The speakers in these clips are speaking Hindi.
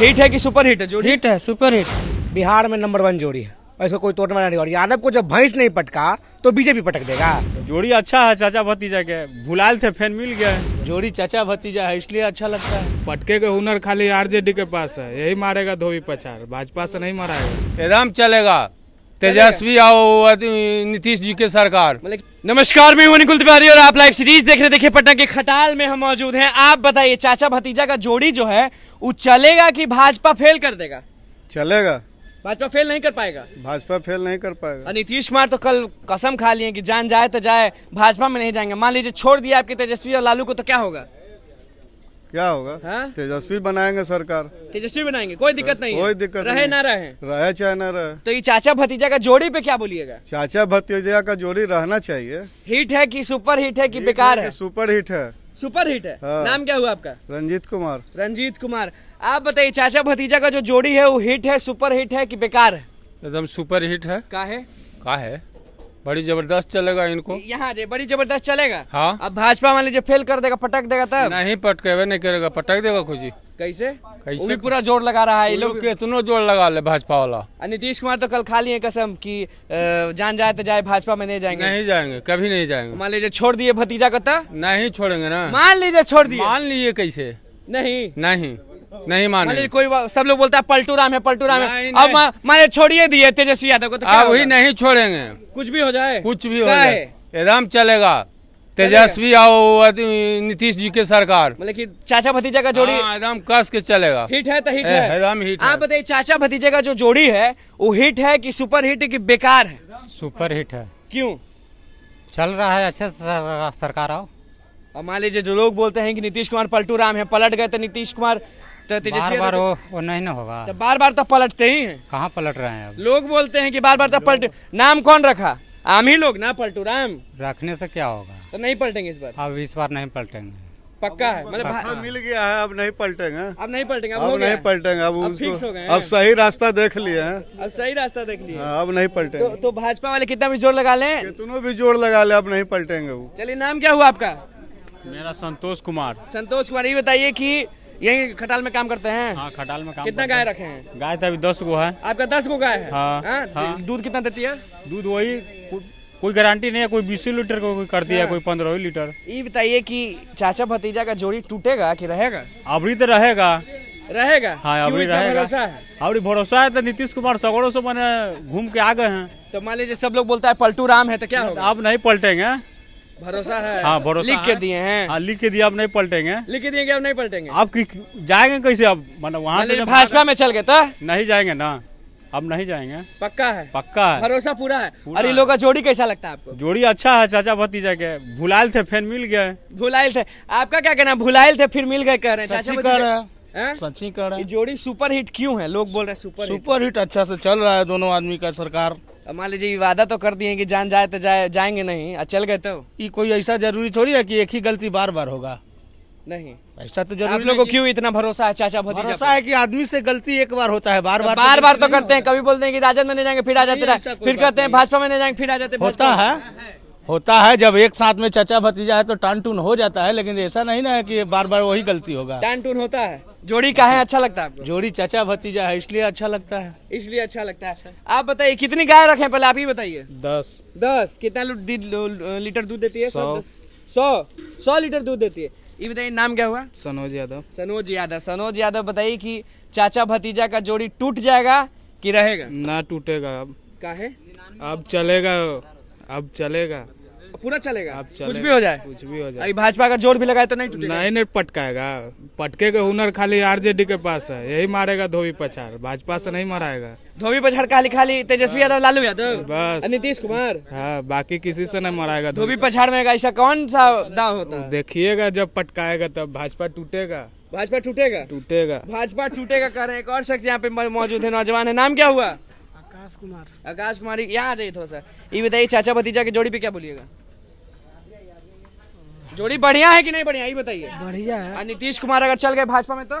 हिट है कि सुपर हिट है जो हिट है सुपर हिट बिहार में नंबर वन जोड़ी है ऐसा कोई तोड़ वाला नहीं और यादव को जब भैंस नहीं पटका तो बीजेपी पटक देगा जोड़ी अच्छा है चाचा भतीजा के भुलाल थे फैन मिल गए जोड़ी चाचा भतीजा है इसलिए अच्छा लगता है पटके के हुनर खाली आरजेडी के पास है यही मारेगा धोबी पछाड़ भाजपा से नहीं मारा एकदम चलेगा तेजस्वी आओ नीतीश जी के सरकार नमस्कार मैं हूं निकुल तिवारी और आप लाइव सीरीज देख रहे देखिए पटना के खटाल में हम मौजूद हैं आप बताइए चाचा भतीजा का जोड़ी जो है वो चलेगा कि भाजपा फेल कर देगा चलेगा भाजपा फेल नहीं कर पाएगा भाजपा फेल नहीं कर पाएगा नीतीश कुमार तो कल कसम खा लिए कि जान जाए तो जाए भाजपा में नहीं जाएंगे मान लीजिए छोड़ दिया आपके तेजस्वी और लालू को तो क्या होगा क्या होगा हाँ? तेजस्वी बनाएंगे सरकार तेजस्वी बनाएंगे कोई दिक्कत नहीं कोई दिक्कत रहे ना रहे रहे चाहे ना रहे तो ये चाचा भतीजा का जोड़ी पे क्या बोलिएगा चाचा भतीजा का जोड़ी रहना चाहिए हिट है कि सुपर हिट है कि बेकार है सुपर हिट है सुपर हिट है हाँ। नाम क्या हुआ आपका रंजीत कुमार रंजीत कुमार आप बताइए चाचा भतीजा का जो जोड़ी है वो हिट है सुपर हिट है कि बेकार है एकदम सुपर हिट है का है का है बड़ी जबरदस्त चलेगा इनको यहाँ बड़ी जबरदस्त चलेगा हाँ अब भाजपा मान लीजिए फेल कर देगा पटक देगा तब नहीं पटकेवे नहीं करेगा पटक देगा खुद कैसे कैसे पूरा जोर लगा रहा है लोग कितनो जोर लगा ले भाजपा वाला नीतीश कुमार तो कल खाली है कसम कि जान जाए तो जाए भाजपा में नहीं जाएंगे नहीं जाएंगे कभी नहीं जाएंगे मान लीजिए छोड़ दिए भतीजा को तो? नहीं छोड़ेंगे ना मान लीजिए छोड़ दिए मान लीजिए कैसे नहीं नहीं नहीं माने कोई सब लोग बोलता है पलटू राम है पलटू राम है अब माने छोड़िए दिए तेजस्वी यादव को तो वही नहीं छोड़ेंगे कुछ भी हो जाए कुछ भी हो जाए एकदम चलेगा तेजस्वी आओ नीतीश जी के सरकार मतलब कि चाचा भतीजा का जोड़ी हाँ, एकदम कस के चलेगा हिट है तो हिट है एकदम हिट आप बताइए चाचा भतीजे का जो जोड़ी है वो हिट है कि सुपर हिट कि बेकार है सुपर हिट है क्यों चल रहा है अच्छे सरकार आओ और मान लीजिए जो लोग बोलते हैं कि नीतीश कुमार पलटू राम है पलट गए तो नीतीश कुमार तो तेजस्वी बार बार हो वो नहीं ना होगा तो बार बार तो पलटते ही हैं कहाँ पलट रहे हैं अब लोग बोलते हैं कि बार बार तो पलट नाम कौन रखा आम ही लोग ना पलटू राम रखने से क्या होगा तो नहीं पलटेंगे इस बार अब इस बार नहीं पलटेंगे पक्का है मतलब हाँ। मिल गया है अब नहीं पलटेंगे अब नहीं पलटेंगे अब अब नहीं पलटेंगे अब उसको अब सही रास्ता देख लिए हैं अब सही रास्ता देख लिए हाँ, अब नहीं तो- पलटेंगे तो, तो भाजपा वाले कितना भी जोर लगा लें कितनों भी जोर लगा ले अब नहीं पलटेंगे वो चलिए नाम क्या हुआ आपका मेरा संतोष कुमार संतोष कुमार ये बताइए की यही खटाल में काम करते हैं हाँ, खटाल में काम कितना गाय रखे हैं गाय तो अभी दस गो है आपका दस गो गाय है हाँ, हाँ? हाँ। दूध कितना देती है दूध वही कोई गारंटी नहीं है कोई बीस लीटर कोई करती है कोई पंद्रह लीटर ये बताइए कि चाचा भतीजा का जोड़ी टूटेगा कि रहेगा अभी तो रहेगा रहेगा हाँ अभी रहेगा अभी भरोसा है तो नीतीश कुमार सगड़ो से मैंने घूम के आ गए हैं तो मान लीजिए सब लोग बोलता है पलटू राम है तो क्या आप नहीं पलटेंगे भरोसा है हाँ भरोसा लिख के दिए हैं हाँ लिख के दिए आप नहीं पलटेंगे लिख के दिए आप नहीं पलटेंगे आप जाएंगे कैसे आप मतलब वहाँ से मतलब भाजपा में चल गए तो नहीं जाएंगे ना अब नहीं जाएंगे पक्का है पक्का है भरोसा पूरा है अरे इन लोग का जोड़ी कैसा लगता है आपको जोड़ी अच्छा है चाचा भतीजा के भुलायल थे फिर मिल गए भुलायल थे आपका क्या कहना भुलायल थे फिर मिल गए कह रहे हैं कह रहे हैं जोड़ी सुपर हिट क्यों है लोग बोल रहे हैं सुपर सुपर हिट अच्छा से चल रहा है दोनों आदमी का सरकार मान लीजिए वादा तो कर दिए कि जान जाए तो जाए जाएंगे नहीं चल गए तो ये कोई ऐसा जरूरी थोड़ी है कि एक ही गलती बार बार होगा नहीं ऐसा तो जरूरी लोगों को क्यों इतना भरोसा है चाचा भतीजा भरोसा है कि आदमी से गलती एक बार होता है बार बार बार बार तो, तो करते हैं कभी बोलते हैं कि राजद में नहीं जाएंगे फिर आ जाते फिर कहते हैं भाजपा में नहीं जाएंगे फिर आ जाते होता है होता है जब एक साथ में चाचा भतीजा है तो टान टून हो जाता है लेकिन ऐसा नहीं ना है कि बार बार वही गलती होगा टान टून होता है जोड़ी का है अच्छा लगता है जोड़ी चाचा भतीजा है इसलिए अच्छा लगता है इसलिए अच्छा लगता है आप बताइए कितनी गाय रखे पहले आप ही बताइए दस दस कितना लीटर दूध देती है सौ सौ सौ लीटर दूध देती है ये बताइए नाम क्या हुआ सनोज यादव सनोज यादव सनोज यादव बताइए कि चाचा भतीजा का जोड़ी टूट जाएगा कि रहेगा ना टूटेगा अब काहे अब चलेगा अब चलेगा पूरा चलेगा आप चले, कुछ भी हो जाए कुछ भी हो जाए अभी भाजपा का जोर भी लगाए तो नहीं टूटेगा नहीं नहीं पटकाएगा पटके का हुनर खाली आरजेडी के पास है यही मारेगा धोबी पछाड़ भाजपा से नहीं माराएगा धोबी पछाड़ खाली खाली तेजस्वी यादव लालू यादव बस नीतीश कुमार हाँ बाकी किसी से नहीं माराएगा धोबी पछाड़ में ऐसा कौन सा दाव होता है देखिएगा जब पटकाएगा तब भाजपा टूटेगा भाजपा टूटेगा टूटेगा भाजपा टूटेगा कर रहे हैं एक और शख्स यहाँ पे मौजूद है नौजवान है नाम क्या हुआ आकाश कुमार आकाश कुमारी यहाँ आ जाइए थोड़ा सा ये बताइए चाचा भतीजा की जोड़ी पे क्या बोलिएगा जोड़ी बढ़िया है कि नहीं बढ़िया ये बताइए बढ़िया है नीतीश कुमार अगर चल गए भाजपा में तो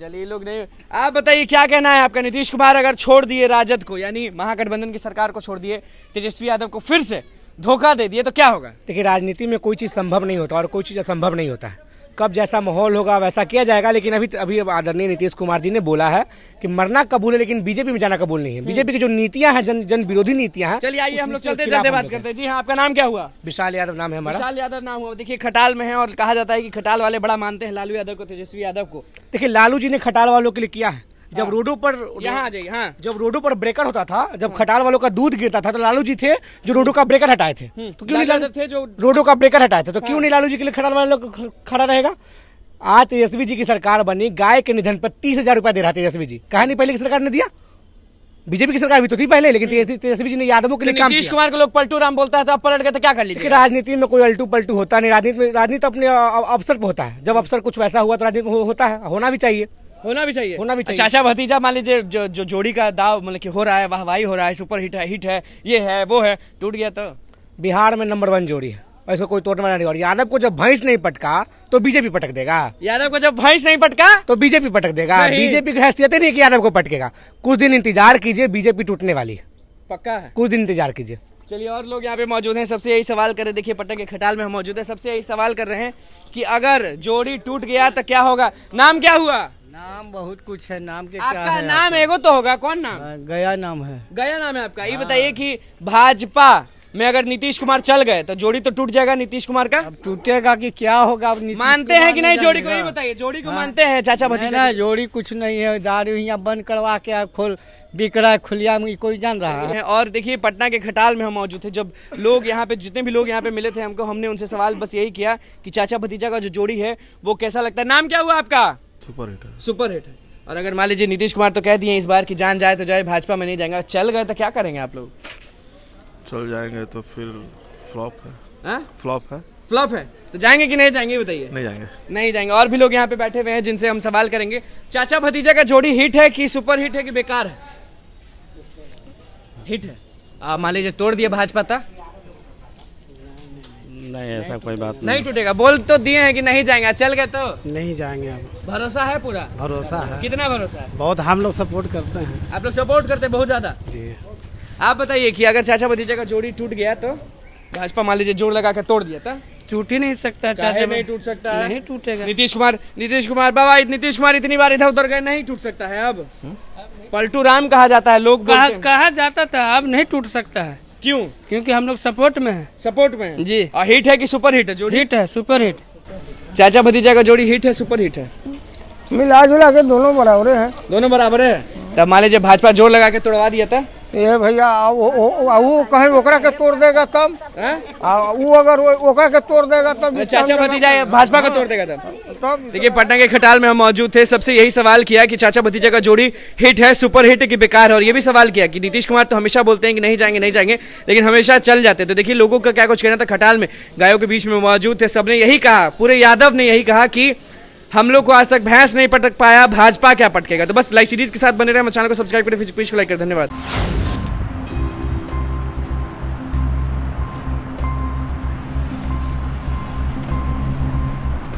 चलिए लोग नहीं आप बताइए क्या कहना है आपका नीतीश कुमार अगर छोड़ दिए राजद को यानी महागठबंधन की सरकार को छोड़ दिए तेजस्वी यादव को फिर से धोखा दे दिए तो क्या होगा देखिए राजनीति में कोई चीज़ संभव नहीं होता और कोई चीज़ असंभव नहीं होता है कब जैसा माहौल होगा वैसा किया जाएगा लेकिन अभी तो- अभी आदरणीय नीतीश कुमार जी ने बोला है कि मरना कबूल है लेकिन बीजेपी में जाना कबूल नहीं है हम्म। बीजेपी की जो नीतियां हैं जन जन विरोधी नीतियां हैं चलिए आइए हम लोग चलते चलते बात करते हैं जी हाँ आपका नाम क्या हुआ विशाल यादव नाम है हमारा विशाल यादव नाम हुआ देखिए खटाल में है और कहा जाता है की खटाल वाले बड़ा मानते हैं लालू यादव को तेजस्वी यादव को देखिये लालू जी ने खटाल वालों के लिए किया है जब हाँ। रोडो पर यहाँ जाइए हाँ जब रोडो पर ब्रेकर होता था जब खटाल वालों का दूध गिरता था तो लालू जी थे जो रोडो हम्म, तो का ब्रेकर हटाए थे तो क्यों नहीं थे जो रोडो का ब्रेकर हटाए थे तो क्यों नहीं लालू जी के लिए खटाल वालों का खड़ा रहेगा आज तेजस्वी जी की सरकार बनी गाय के निधन पर तीस हजार रुपया दे रहा तेजस्वी जी कहा नहीं पहले की सरकार ने दिया बीजेपी की सरकार भी तो थी पहले लेकिन तेजस्वी जी ने यादवों के लिए तो काम नीतीश कुमार के लोग पलटू राम बोलता है तो आप पलट गए तो क्या कर लीजिए राजनीति में कोई अल्टू पलटू होता नहीं राजनीति में राजनीति अपने अवसर पर होता है जब अवसर कुछ वैसा हुआ तो राजनीति होता है होना भी चाहिए होना भी चाहिए होना भी अच्छा, चाहिए चाचा अच्छा, भतीजा मान लीजिए जो, जो जोड़ी का दाव मतलब कि हो रहा है वाहवाही हो रहा है सुपर हिट है हिट है ये है वो है टूट गया तो बिहार में नंबर वन जोड़ी है ऐसा कोई तोड़ने वाला नहीं और यादव को जब भैंस नहीं पटका तो बीजेपी पटक देगा यादव को जब भैंस नहीं पटका तो बीजेपी पटक देगा बीजेपी की हैसियत ही नहीं कि यादव को पटकेगा कुछ दिन इंतजार कीजिए बीजेपी टूटने वाली पक्का है कुछ दिन इंतजार कीजिए चलिए और लोग यहाँ पे मौजूद हैं सबसे यही सवाल कर रहे देखिए पटक के खटाल में हम मौजूद हैं सबसे यही सवाल कर रहे हैं कि अगर जोड़ी टूट गया तो क्या होगा नाम क्या हुआ नाम बहुत कुछ है नाम के आपका क्या है नाम एगो तो होगा कौन नाम हाँ, गया नाम है गया नाम है आपका ये हाँ। बताइए कि भाजपा में अगर नीतीश कुमार चल गए तो जोड़ी तो टूट जाएगा नीतीश कुमार का टूटेगा कि क्या होगा अब मानते हैं कि नहीं जोड़ी को ये बताइए जोड़ी को हाँ। मानते हैं चाचा भतीजा जोड़ी कुछ नहीं है दारू यहाँ बंद करवा के खोल बिक रहा है खुलिया में कोई जान रहा है और देखिए पटना के खटाल में हम मौजूद थे जब लोग यहाँ पे जितने भी लोग यहाँ पे मिले थे हमको हमने उनसे सवाल बस यही किया कि चाचा भतीजा का जो जोड़ी है वो कैसा लगता है नाम क्या हुआ आपका सुपर हिट है सुपर हिट है और अगर मान लीजिए नीतीश कुमार तो कह दिए इस बार की जान जाए तो जाए भाजपा में नहीं जाएंगे चल गए तो क्या करेंगे आप लोग चल जाएंगे तो फिर फ्लॉप है हाँ? फ्लॉप है फ्लॉप है तो जाएंगे कि नहीं जाएंगे बताइए नहीं जाएंगे नहीं जाएंगे और भी लोग यहाँ पे बैठे हुए हैं जिनसे हम सवाल करेंगे चाचा भतीजा का जोड़ी हिट है कि सुपर हिट है कि बेकार है हिट है मान लीजिए तोड़ दिया भाजपा था नहीं ऐसा कोई बात नहीं टूटेगा बोल तो दिए हैं कि नहीं जाएंगे चल गए तो नहीं जाएंगे अब भरोसा है पूरा भरोसा है कितना भरोसा है बहुत हम लोग सपोर्ट करते हैं आप लोग सपोर्ट करते हैं बहुत ज्यादा जी आप बताइए कि अगर चाचा भतीजा का जोड़ी टूट गया तो भाजपा मान लीजिए जोड़ लगा के तोड़ दिया था टूट ही नहीं सकता चाचा नहीं टूट सकता नहीं टूटेगा नीतीश कुमार नीतीश कुमार बाबा नीतीश कुमार इतनी बार इधर उधर गए नहीं टूट सकता है अब हम्म। पलटू राम कहा जाता है लोग कहा जाता था अब नहीं टूट सकता है क्यों क्योंकि हम लोग सपोर्ट में है सपोर्ट में जी आ, हिट है कि सुपर हिट है जोड़ी हिट है सुपर हिट चाचा भतीजा का जोड़ी हिट है सुपर हिट है मिला जुला के दोनों बराबर है दोनों बराबर है तब मान लीजिए भाजपा जोर लगा के तोड़वा दिया था ये भैया कहीं ओकरा के तोड़ देगा तब हाँ? वो अगर ओकरा के तोड़ देगा तब चाचा अच्छा, अच्छा, भतीजा भाजपा का हाँ, तोड़ देगा तब तब देखिए पटना के खटाल में हम मौजूद थे सबसे यही सवाल किया कि चाचा भतीजा का जोड़ी हिट है सुपर हिट की बेकार है और ये भी सवाल किया कि नीतीश कुमार तो हमेशा बोलते हैं कि नहीं जाएंगे नहीं जाएंगे लेकिन हमेशा चल जाते तो देखिए लोगों का क्या कुछ कहना था खटाल में गायों के बीच में मौजूद थे सबने यही कहा पूरे यादव ने यही कहा कि हम लोग को आज तक भैंस नहीं पटक पाया भाजपा क्या पटकेगा तो बस लाइक सीरीज के साथ बने रहे चैनल को सब्सक्राइब करें फिर पेश को लाइक करें धन्यवाद